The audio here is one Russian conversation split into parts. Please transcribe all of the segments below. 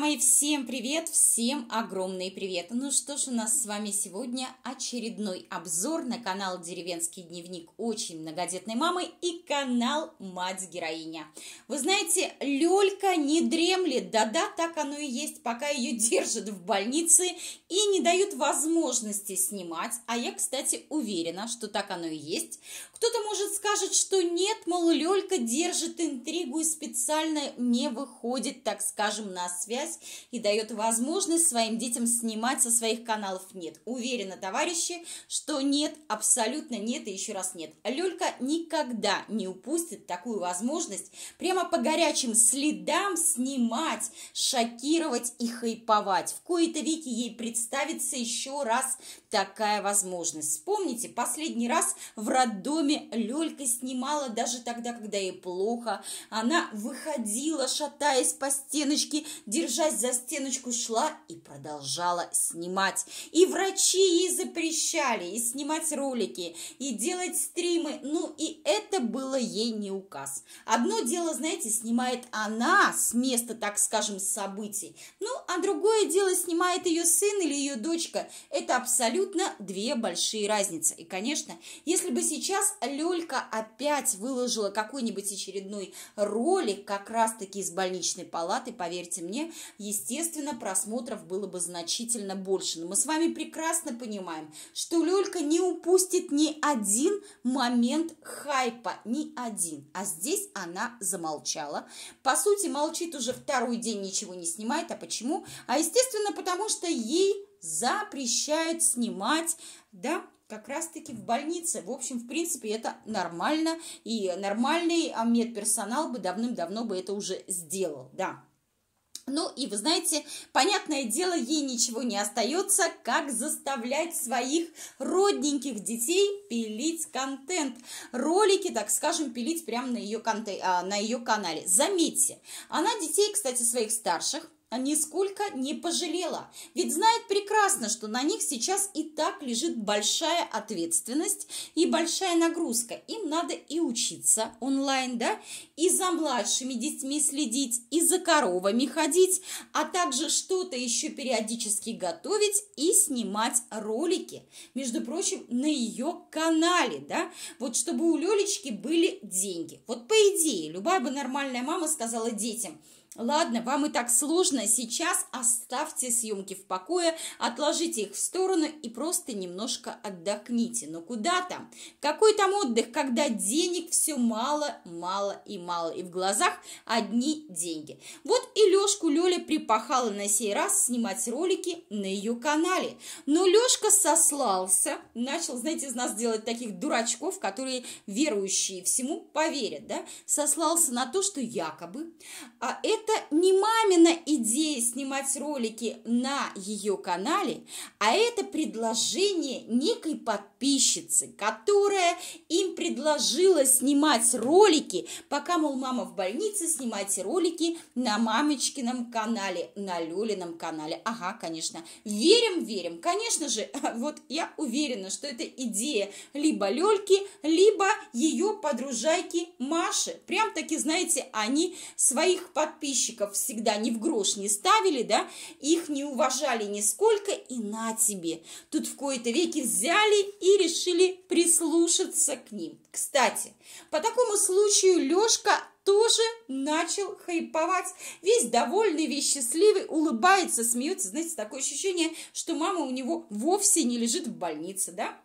мои, всем привет, всем огромный привет! Ну что ж, у нас с вами сегодня очередной обзор на канал «Деревенский дневник» очень многодетной мамы и канал «Мать-героиня». Вы знаете, Лёлька не дремлет, да-да, так оно и есть, пока ее держат в больнице и не дают возможности снимать, а я, кстати, уверена, что так оно и есть. Кто-то, может, скажет, что нет, что Лёлька держит интригу и специально не выходит, так скажем, на связь и дает возможность своим детям снимать со своих каналов нет. Уверена, товарищи, что нет, абсолютно нет и еще раз нет. Лёлька никогда не упустит такую возможность прямо по горячим следам снимать, шокировать и хайповать. В кои-то веки ей представится еще раз такая возможность. Вспомните, последний раз в роддоме Лёлька снимала даже так тогда, когда ей плохо. Она выходила, шатаясь по стеночке, держась за стеночку, шла и продолжала снимать. И врачи ей запрещали и снимать ролики, и делать стримы. Ну и это было ей не указ. Одно дело, знаете, снимает она с места, так скажем, событий. Ну, а другое дело снимает ее сын или ее дочка. Это абсолютно две большие разницы. И, конечно, если бы сейчас Лёлька опять выложила делала какой-нибудь очередной ролик как раз-таки из больничной палаты, поверьте мне, естественно, просмотров было бы значительно больше. Но мы с вами прекрасно понимаем, что Лёлька не упустит ни один момент хайпа, ни один. А здесь она замолчала. По сути, молчит уже второй день, ничего не снимает. А почему? А естественно, потому что ей запрещают снимать, да, как раз-таки в больнице. В общем, в принципе, это нормально, и нормальный а, медперсонал бы давным-давно бы это уже сделал, да. Ну и вы знаете, понятное дело, ей ничего не остается, как заставлять своих родненьких детей пилить контент. Ролики, так скажем, пилить прямо на ее, конте, а, на ее канале. Заметьте, она детей, кстати, своих старших а нисколько не пожалела. Ведь знает прекрасно, что на них сейчас и так лежит большая ответственность и большая нагрузка. Им надо и учиться онлайн, да, и за младшими детьми следить, и за коровами ходить, а также что-то еще периодически готовить и снимать ролики. Между прочим, на ее канале, да, вот чтобы у Лелечки были деньги. Вот по идее, любая бы нормальная мама сказала детям – Ладно, вам и так сложно, сейчас оставьте съемки в покое, отложите их в сторону и просто немножко отдохните. Но куда там? Какой там отдых, когда денег все мало, мало и мало, и в глазах одни деньги. Вот и Лешку Лёля припахала на сей раз снимать ролики на ее канале. Но Лешка сослался, начал, знаете, из нас делать таких дурачков, которые верующие всему поверят, да, сослался на то, что якобы а это это не снимать ролики на ее канале, а это предложение некой подписчицы, которая им предложила снимать ролики, пока, мол, мама в больнице, снимайте ролики на мамочкином канале, на Лёлином канале. Ага, конечно, верим, верим. Конечно же, вот я уверена, что это идея либо Лёльки, либо ее подружайки Маши. Прям таки, знаете, они своих подписчиков всегда ни в грош не ставили, были, да, их не уважали нисколько, и на тебе. Тут в кои-то веки взяли и решили прислушаться к ним. Кстати, по такому случаю Лешка тоже начал хайповать. Весь довольный, весь счастливый, улыбается, смеется. Знаете, такое ощущение, что мама у него вовсе не лежит в больнице, да?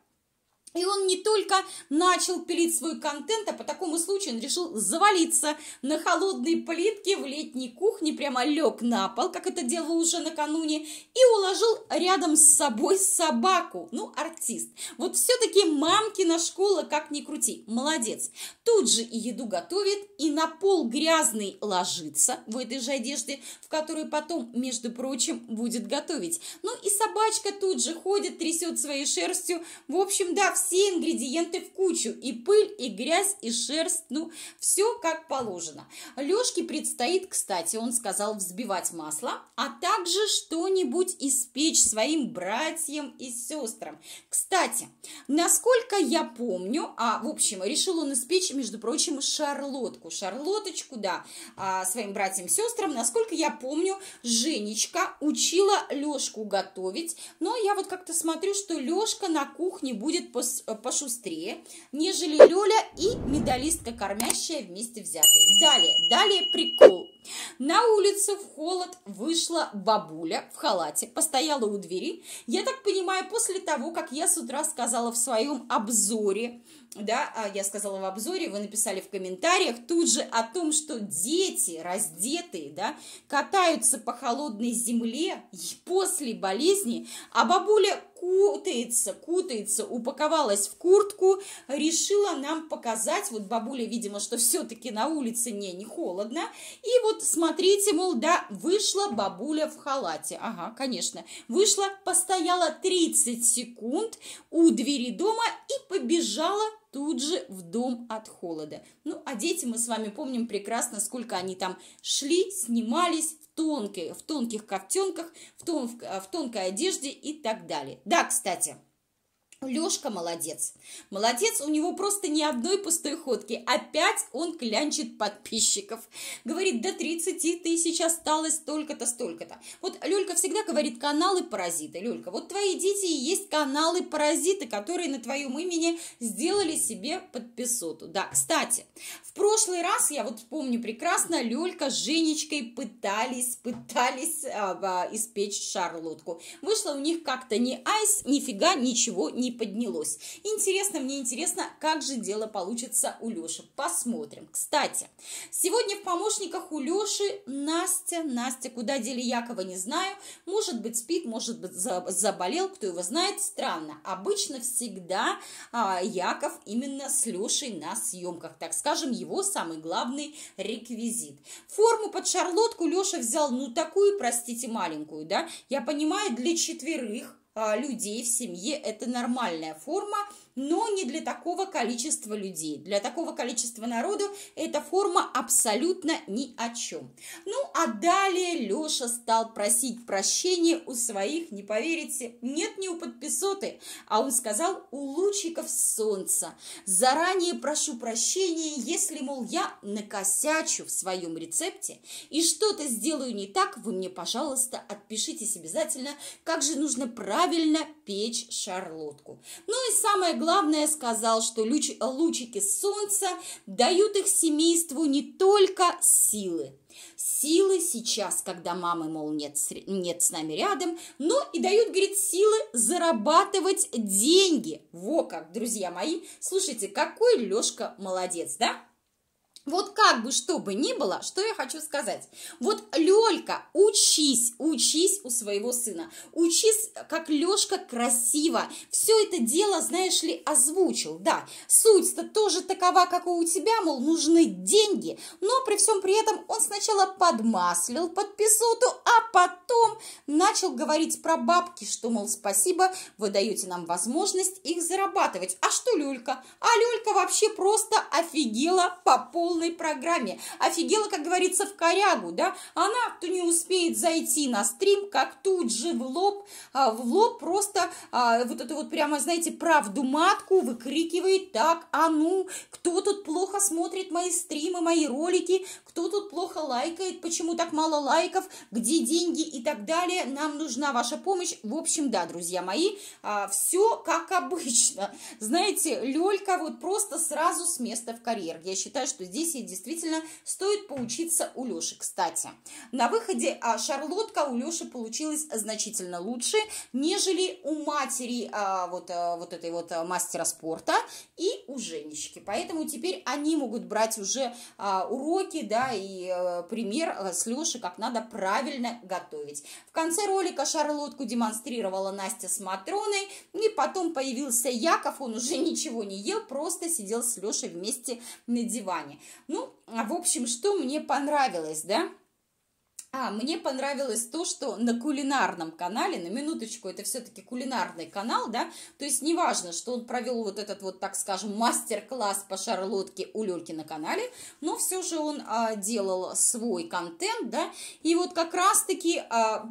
И он не только начал пилить свой контент, а по такому случаю он решил завалиться на холодной плитке в летней кухне, прямо лег на пол, как это делал уже накануне, и уложил рядом с собой собаку, ну, артист. Вот все-таки мамки на школа, как ни крути, молодец. Тут же и еду готовит, и на пол грязный ложится в этой же одежде, в которой потом, между прочим, будет готовить. Ну и собачка тут же ходит, трясет своей шерстью. В общем, да, все все ингредиенты в кучу, и пыль, и грязь, и шерсть, ну, все как положено. Лешке предстоит, кстати, он сказал, взбивать масло, а также что-нибудь испечь своим братьям и сестрам. Кстати, насколько я помню, а, в общем, решил он испечь, между прочим, шарлотку. Шарлоточку, да, а, своим братьям и сестрам. Насколько я помню, Женечка учила Лешку готовить, но я вот как-то смотрю, что Лешка на кухне будет по Э, пошустрее, нежели Лёля и медалистка кормящая вместе взятые. Далее, далее прикол. На улице в холод вышла бабуля в халате, постояла у двери. Я так понимаю, после того, как я с утра сказала в своем обзоре, да, а, я сказала в обзоре, вы написали в комментариях тут же о том, что дети раздетые, да, катаются по холодной земле после болезни, а бабуля кутается, кутается, упаковалась в куртку, решила нам показать, вот бабуля, видимо, что все-таки на улице не, не холодно, и вот смотрите, мол, да, вышла бабуля в халате, ага, конечно, вышла, постояла 30 секунд у двери дома и побежала тут же в дом от холода. Ну, а дети мы с вами помним прекрасно, сколько они там шли, снимались, тонкой, в тонких кофтенках, в, тон, а, в тонкой одежде и так далее. Да, кстати, Лешка молодец. Молодец, у него просто ни одной пустой ходки. Опять он клянчит подписчиков. Говорит, до 30 тысяч осталось столько-то, столько-то. Вот Лёлька всегда говорит, каналы-паразиты. Лёлька, вот твои дети и есть каналы-паразиты, которые на твоем имени сделали себе подписоту. Да, кстати, в прошлый раз, я вот помню прекрасно, Лёлька с Женечкой пытались, пытались а, а, испечь шарлотку. Вышло у них как-то не айс, нифига ничего не не поднялось. Интересно, мне интересно, как же дело получится у Леши. Посмотрим. Кстати, сегодня в помощниках у Леши Настя. Настя, куда дели Якова, не знаю. Может быть, спит, может быть, заболел, кто его знает. Странно. Обычно всегда а, Яков именно с Лешей на съемках. Так скажем, его самый главный реквизит. Форму под шарлотку Леша взял, ну, такую, простите, маленькую, да? Я понимаю, для четверых а, людей в семье. Это нормальная форма, но не для такого количества людей. Для такого количества народу эта форма абсолютно ни о чем. Ну, а далее Леша стал просить прощения у своих, не поверите, нет, не у подписоты, а он сказал у лучиков солнца. Заранее прошу прощения, если, мол, я накосячу в своем рецепте и что-то сделаю не так, вы мне, пожалуйста, отпишитесь обязательно, как же нужно правильно печь шарлотку. Ну и самое главное, главное сказал, что луч, лучики солнца дают их семейству не только силы. Силы сейчас, когда мамы, мол, нет, нет с нами рядом, но и дают, говорит, силы зарабатывать деньги. Во как, друзья мои, слушайте, какой Лешка молодец, да? Вот как бы что бы ни было, что я хочу сказать. Вот Лёлька, учись, учись у своего сына. Учись, как Лёшка красиво. Все это дело, знаешь ли, озвучил. Да, суть-то тоже такова, как у тебя, мол, нужны деньги. Но при всем при этом он сначала подмаслил под песоту, а потом начал говорить про бабки, что, мол, спасибо, вы даете нам возможность их зарабатывать. А что Лёлька? А Лёлька вообще просто офигела по полу полной программе. Офигела, как говорится, в корягу, да? Она, кто не успеет зайти на стрим, как тут же в лоб, а, в лоб просто а, вот эту вот прямо, знаете, правду матку выкрикивает так, а ну, кто тут плохо смотрит мои стримы, мои ролики, кто тут плохо лайкает, почему так мало лайков, где деньги и так далее, нам нужна ваша помощь. В общем, да, друзья мои, а, все как обычно. Знаете, Лёлька вот просто сразу с места в карьер. Я считаю, что здесь профессии действительно стоит поучиться у Леши, кстати. На выходе а, шарлотка у Леши получилась значительно лучше, нежели у матери а, вот, а, вот этой вот мастера спорта и у Женечки. Поэтому теперь они могут брать уже уроки, да, и пример с Леши, как надо правильно готовить. В конце ролика шарлотку демонстрировала Настя с Матроной, ну и потом появился Яков, он уже ничего не ел, просто сидел с Лешей вместе на диване. Ну, а в общем, что мне понравилось, да? А, мне понравилось то, что на кулинарном канале, на минуточку, это все-таки кулинарный канал, да, то есть неважно, что он провел вот этот вот, так скажем, мастер-класс по шарлотке у Лерки на канале, но все же он а, делал свой контент, да, и вот как раз-таки, а,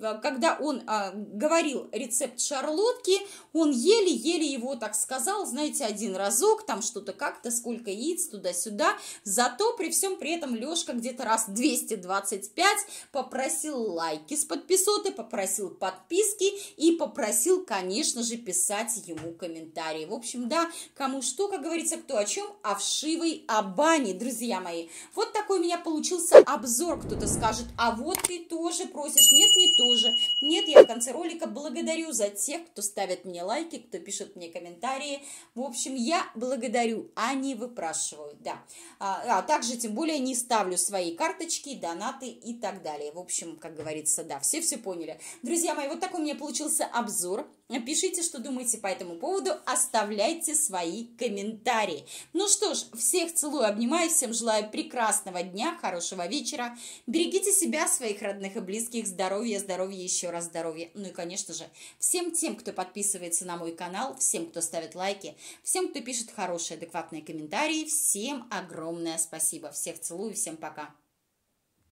а, когда он а, говорил рецепт шарлотки, он еле-еле его так сказал, знаете, один разок, там что-то как-то, сколько яиц, туда-сюда, зато при всем при этом Лешка где-то раз 225 попросил лайки с подписоты, попросил подписки и попросил, конечно же, писать ему комментарии. В общем, да, кому что, как говорится, кто о чем, о а вшивой, о бане, друзья мои. Вот такой у меня получился обзор. Кто-то скажет, а вот ты тоже просишь. Нет, не тоже. Нет, я конце ролика. Благодарю за тех, кто ставит мне лайки, кто пишет мне комментарии. В общем, я благодарю, а не выпрашиваю, да. А, а также, тем более, не ставлю свои карточки, донаты и так далее. В общем, как говорится, да, все все поняли. Друзья мои, вот такой у меня получился обзор Пишите, что думаете по этому поводу, оставляйте свои комментарии. Ну что ж, всех целую, обнимаю, всем желаю прекрасного дня, хорошего вечера. Берегите себя, своих родных и близких, здоровья, здоровья, еще раз здоровья. Ну и, конечно же, всем тем, кто подписывается на мой канал, всем, кто ставит лайки, всем, кто пишет хорошие, адекватные комментарии, всем огромное спасибо. Всех целую, всем пока.